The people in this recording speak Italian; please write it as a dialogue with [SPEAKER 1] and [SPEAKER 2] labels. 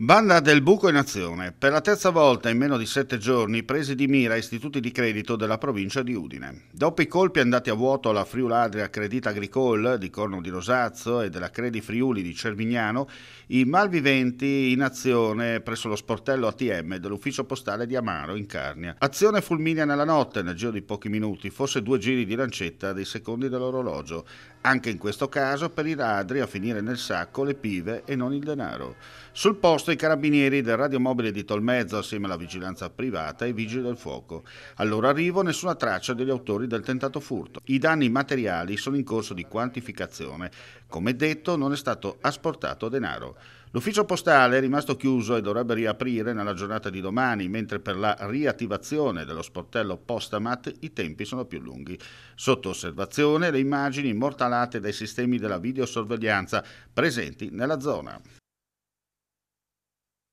[SPEAKER 1] Banda del buco in azione. Per la terza volta in meno di sette giorni presi di mira istituti di credito della provincia di Udine. Dopo i colpi andati a vuoto alla Friul Adria Credit Agricole di Corno di Rosazzo e della Credi Friuli di Cervignano, i malviventi in azione presso lo sportello ATM dell'ufficio postale di Amaro in Carnia. Azione fulminea nella notte, nel giro di pochi minuti, forse due giri di lancetta dei secondi dell'orologio. Anche in questo caso per i ladri a finire nel sacco le pive e non il denaro. Sul posto posto i carabinieri del radiomobile di Tolmezzo assieme alla vigilanza privata e i vigili del fuoco. Al loro arrivo nessuna traccia degli autori del tentato furto. I danni materiali sono in corso di quantificazione. Come detto non è stato asportato denaro. L'ufficio postale è rimasto chiuso e dovrebbe riaprire nella giornata di domani, mentre per la riattivazione dello sportello Postamat i tempi sono più lunghi. Sotto osservazione le immagini immortalate dai sistemi della videosorveglianza presenti nella zona.